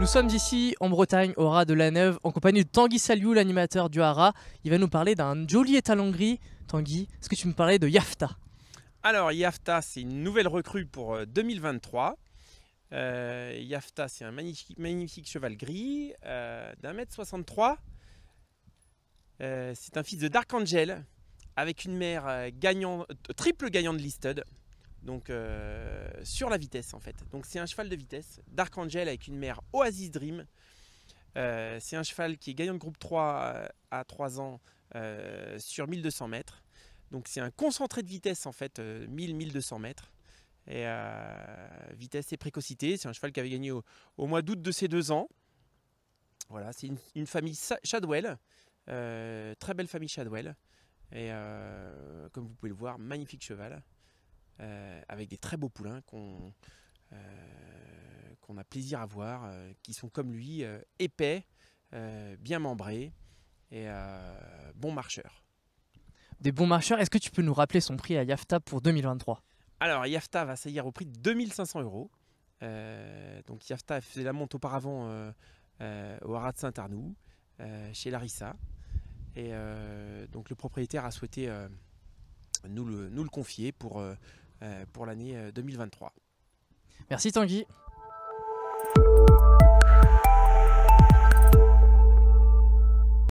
Nous sommes ici en Bretagne, au Ras de la Neuve, en compagnie de Tanguy Saliou, l'animateur du Hara. Il va nous parler d'un joli étalon gris. Tanguy, est-ce que tu me parlais de Yafta Alors, Yafta, c'est une nouvelle recrue pour 2023. Euh, euh, Yafta, c'est un magnifique, cheval gris euh, d'un mètre 63. trois. c'est un fils de Dark Angel avec une mère triple gagnante de Listed donc euh, sur la vitesse en fait. Donc c'est un cheval de vitesse, Dark Angel avec une mère Oasis Dream. Euh, c'est un cheval qui est gagnant de groupe 3 euh, à 3 ans sur 1200 mètres. Donc c'est un concentré de vitesse en fait, 1000-1200 mètres. Et vitesse et précocité, c'est un cheval qui avait gagné au, mois d'août de ses 2 ans. Voilà, c'est une, famille Shadwell, très belle famille Shadwell. Et comme vous pouvez le voir, magnifique cheval. Euh, avec des très beaux poulains qu'on euh, qu'on a plaisir à voir, euh, qui sont comme lui, épais, bien membrés et bons marcheurs. Des bons marcheurs, est-ce que tu peux nous rappeler son prix à Yafta pour 2023 Alors Yafta va saillir au prix de 2500 euros. donc Yafta faisait la monte auparavant au Haras de Saint-Arnoux, chez Larissa. Et donc le propriétaire a souhaité nous le, confier pour, euh, euh, pour l'année 2023. Euh, Merci Tanguy.